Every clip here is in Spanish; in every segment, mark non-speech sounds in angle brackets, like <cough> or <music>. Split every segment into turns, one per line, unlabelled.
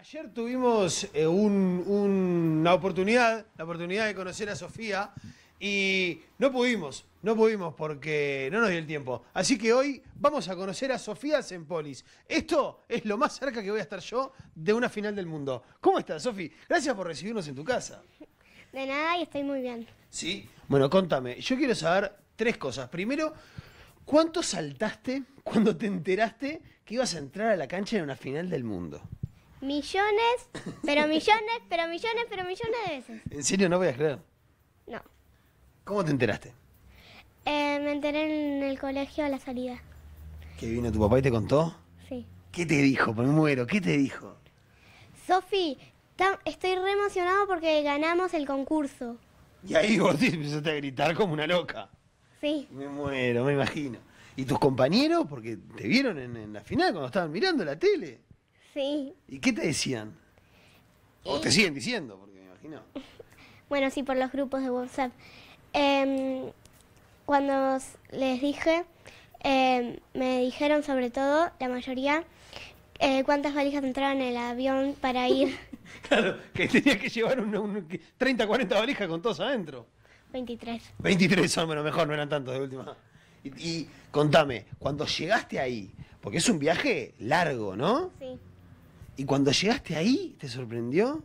Ayer tuvimos eh, una oportunidad, la oportunidad de conocer a Sofía y no pudimos, no pudimos porque no nos dio el tiempo. Así que hoy vamos a conocer a Sofía Sempolis. Esto es lo más cerca que voy a estar yo de una final del mundo. ¿Cómo estás, Sofía? Gracias por recibirnos en tu casa.
De nada y estoy muy
bien. Sí, bueno, contame. Yo quiero saber tres cosas. Primero, ¿cuánto saltaste cuando te enteraste que ibas a entrar a la cancha en una final del mundo?
millones, pero millones, pero millones, pero millones de veces.
¿En serio no voy a creer? No. ¿Cómo te enteraste?
Eh, me enteré en el colegio a la salida.
¿Que vino tu papá y te contó? Sí. ¿Qué te dijo? Me muero, ¿qué te dijo?
Sofi, estoy re emocionado porque ganamos el concurso.
Y ahí vos te empezaste a gritar como una loca. Sí. Me muero, me imagino. ¿Y tus compañeros? Porque te vieron en, en la final cuando estaban mirando la tele. Sí. ¿Y qué te decían? O te eh. siguen diciendo, porque me imagino.
<laughs>
Bueno, sí, por los grupos de WhatsApp. Em, cuando les dije, em, me dijeron sobre todo, la mayoría, eh, cuántas valijas entraban en el avión para ir.
<laughs> claro, que tenía que llevar 30, 40 valijas con todos adentro.
23.
23 son, bueno, mejor, no eran tantos de última. Y, y contame, cuando llegaste ahí, porque es un viaje largo, ¿no? Sí. ¿Y cuando llegaste ahí, te sorprendió?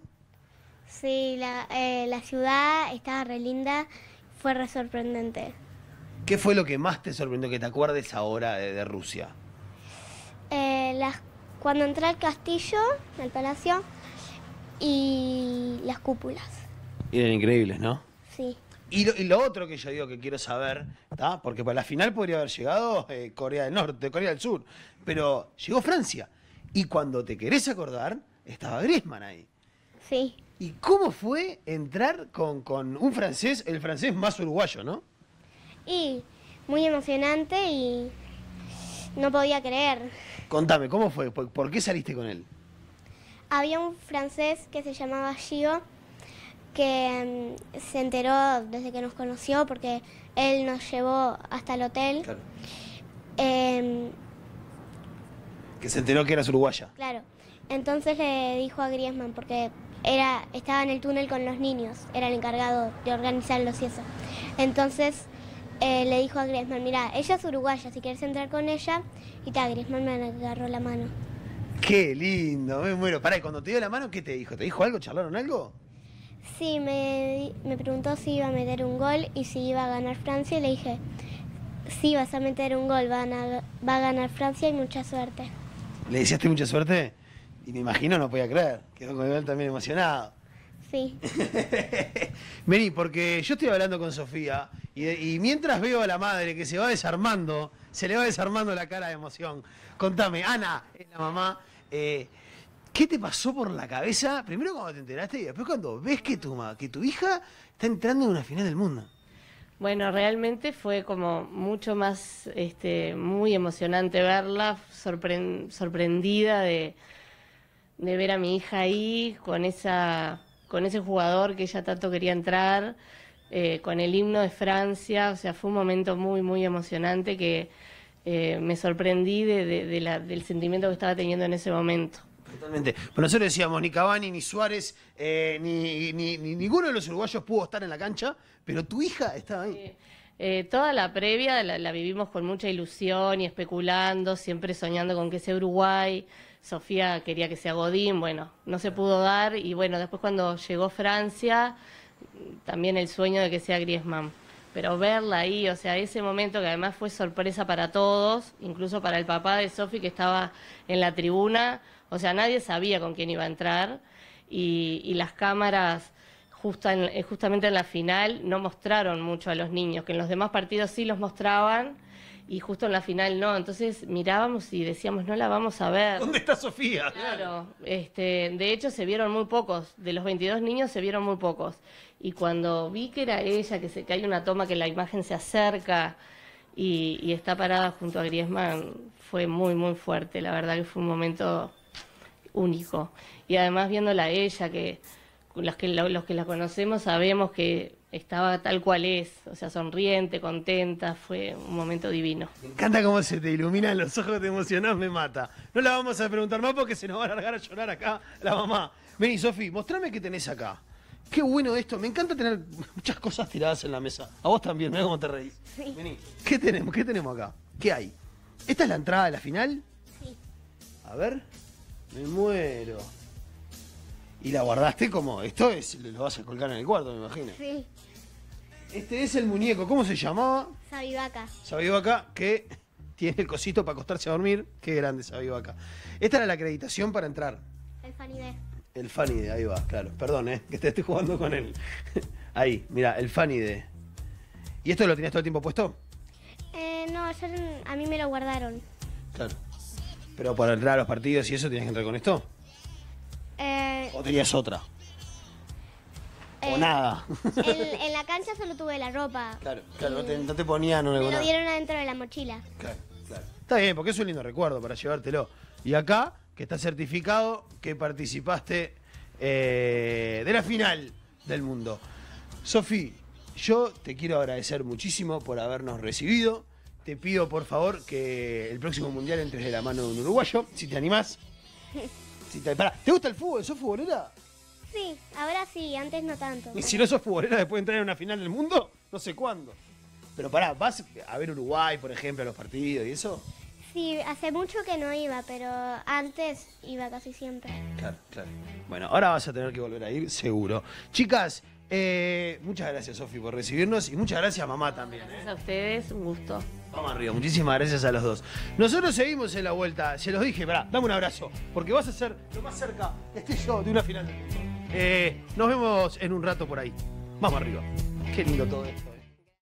Sí, la, eh, la ciudad estaba re linda, fue re sorprendente.
¿Qué fue lo que más te sorprendió que te acuerdes ahora de, Rusia?
Eh, las, cuando entré al castillo, al palacio, y las cúpulas.
Eran increíbles, ¿no? Sí. Y lo, otro que yo digo que quiero saber, porque para la final podría haber llegado eh, Corea del Norte, Corea del Sur, pero llegó Francia. Y cuando te querés acordar, estaba Griezmann ahí. Sí. ¿Y cómo fue entrar con, un francés, el francés más uruguayo, no?
Y muy emocionante y no podía creer.
Contame, ¿cómo fue? ¿Por, qué saliste con él?
Había un francés que se llamaba Gio que mm, se enteró desde que nos conoció porque él nos llevó hasta el hotel. Claro. Em,
que se enteró que eras uruguaya.
Claro. Entonces le eh, dijo a Griezmann, porque era, estaba en el túnel con los niños, era el encargado de organizarlos y eso. Entonces eh, le dijo a Griezmann, mira, ella es uruguaya, si quieres entrar con ella, y te Griezmann me agarró la mano.
Qué lindo, me muero. Pará, ¿y cuando te dio la mano, ¿qué te dijo? ¿Te dijo algo? ¿Charlaron algo?
Sí, me, me preguntó si iba a meter un gol y si iba a ganar Francia, y le dije, sí, vas a meter un gol, van va a ganar Francia y mucha suerte.
¿Le deseaste mucha suerte? Y me imagino, no podía creer. Quedó con él también emocionado. Sí. <laughs> Vení, porque yo estoy hablando con Sofía y, mientras veo a la madre que se va desarmando, se le va desarmando la cara de emoción. Contame, Ana, es la mamá. Eh, ¿Qué te pasó por la cabeza? Primero cuando te enteraste y después cuando ves que tu, que tu hija está entrando en una final del mundo.
Bueno, realmente fue como mucho más, este, muy emocionante verla, sorprendida de, ver a mi hija ahí con ese jugador que ella tanto quería entrar, eh, con el himno de Francia, o sea, fue un momento muy, muy emocionante que eh, me sorprendí del sentimiento que estaba teniendo en ese momento.
Totalmente. Pero nosotros decíamos, ni Cavani, ni Suárez, eh, ni, ni, ninguno de los uruguayos pudo estar en la cancha, pero tu hija estaba ahí.
Eh, toda la previa la, la, vivimos con mucha ilusión y especulando, siempre soñando con que sea Uruguay. Sofía quería que sea Godín, bueno, no se pudo dar y bueno, después cuando llegó Francia, también el sueño de que sea Griezmann. Pero verla ahí, o sea, ese momento que además fue sorpresa para todos, incluso para el papá de Sofi que estaba en la tribuna, o sea, nadie sabía con quién iba a entrar y, las cámaras eh, justamente en la final no mostraron mucho a los niños, que en los demás partidos sí los mostraban y justo en la final no. Entonces mirábamos y decíamos, no la vamos a ver. ¿Dónde
está Sofía? Claro,
este, de hecho se vieron muy pocos, de los 22 niños se vieron muy pocos. Y cuando vi que era ella, que, se, hay una toma que la imagen se acerca y, y está parada junto a Griezmann, fue muy, muy fuerte. La verdad que fue un momento único. Y además viéndola a ella, que los que, la conocemos sabemos que estaba tal cual es, o sea, sonriente, contenta, fue un momento divino. Me
encanta cómo se te iluminan los ojos, te emocionás, me mata. No la vamos a preguntar más porque se nos va a largar a llorar acá la mamá. Vení, Sofi, mostrame qué tenés acá. Qué bueno esto, me encanta tener muchas cosas tiradas en la mesa. A vos también, veo cómo te reís. Sí. Vení. ¿Qué tenemos? ¿Qué tenemos acá? ¿Qué hay? ¿Esta es la entrada de la final? Sí. A ver. Me muero. Y la guardaste como. Esto es. Lo vas a colgar en el cuarto, me imagino. Sí. Este es el muñeco. ¿Cómo se llamaba? Sabivaca. Sabivaca, que tiene el cosito para acostarse a dormir. Qué grande Sabivaca. Esta era la acreditación para entrar. El Fanide. El Fanide, ahí va, claro. Perdón, ¿eh? que te estoy jugando con él. <laughs> ahí, mira, el Fanide. ¿Y esto lo tenías todo el tiempo puesto?
Eh, no, a mí me lo guardaron.
Claro. Pero para entrar a los partidos y eso ¿tienes que entrar con esto. Eh, ¿O tenías otra?
¿O eh, nada? <laughs> en, la cancha solo tuve la ropa.
Claro, claro, no te, eh, no ponían una Me lo
dieron adentro de la mochila.
Claro, claro. Está bien, porque es un lindo recuerdo para llevártelo. Y acá, que está certificado que participaste de la final del mundo. Sofi, yo te quiero agradecer muchísimo por habernos recibido te pido por favor que el próximo mundial entres de la mano de un uruguayo, si te animás. <laughs> te, gusta el fútbol? ¿Sos futbolera?
Sí, ahora sí, antes no tanto. ¿Y si
no sos futbolera después de entrar en una final del mundo? No sé cuándo. Pero pará, ¿vas a ver Uruguay, por ejemplo, a los partidos y eso?
Sí, hace mucho que no iba, pero antes iba casi siempre.
Claro, claro. Bueno, ahora vas a tener que volver a ir, seguro. Chicas, eh, muchas gracias, Sofi, por recibirnos y muchas gracias, mamá, también.
Gracias eh. a ustedes, un gusto.
Vamos arriba, muchísimas gracias a los dos. Nosotros seguimos en la vuelta, se los dije, pará, dame un abrazo, porque vas a ser lo más cerca, este yo, de una final eh, nos vemos en un rato por ahí. Vamos arriba. Qué lindo todo esto.